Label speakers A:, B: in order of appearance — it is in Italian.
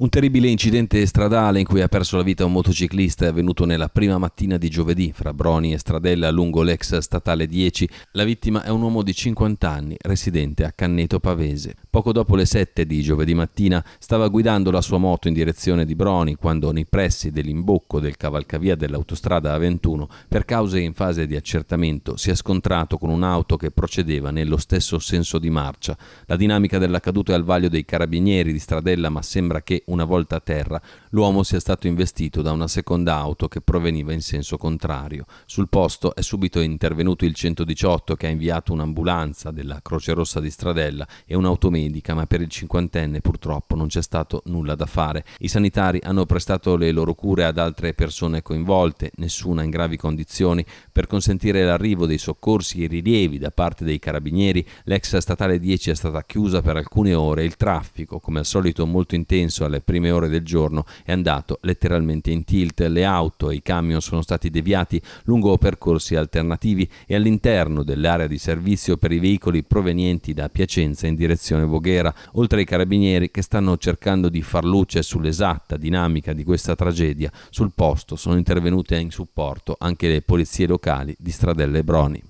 A: Un terribile incidente stradale in cui ha perso la vita un motociclista è avvenuto nella prima mattina di giovedì fra Broni e Stradella lungo l'ex statale 10. La vittima è un uomo di 50 anni residente a Canneto Pavese. Poco dopo le 7 di giovedì mattina stava guidando la sua moto in direzione di Broni quando nei pressi dell'imbocco del cavalcavia dell'autostrada A21 per cause in fase di accertamento si è scontrato con un'auto che procedeva nello stesso senso di marcia. La dinamica dell'accaduto è al vaglio dei carabinieri di Stradella ma sembra che una volta a terra l'uomo sia stato investito da una seconda auto che proveniva in senso contrario. Sul posto è subito intervenuto il 118 che ha inviato un'ambulanza della Croce Rossa di Stradella e un automezzo medica, ma per il cinquantenne purtroppo non c'è stato nulla da fare. I sanitari hanno prestato le loro cure ad altre persone coinvolte, nessuna in gravi condizioni. Per consentire l'arrivo dei soccorsi e rilievi da parte dei carabinieri, l'ex statale 10 è stata chiusa per alcune ore il traffico, come al solito molto intenso alle prime ore del giorno, è andato letteralmente in tilt. Le auto e i camion sono stati deviati lungo percorsi alternativi e all'interno dell'area di servizio per i veicoli provenienti da Piacenza in direzione Voghera, oltre ai carabinieri che stanno cercando di far luce sull'esatta dinamica di questa tragedia, sul posto sono intervenute in supporto anche le polizie locali di Stradella e Broni.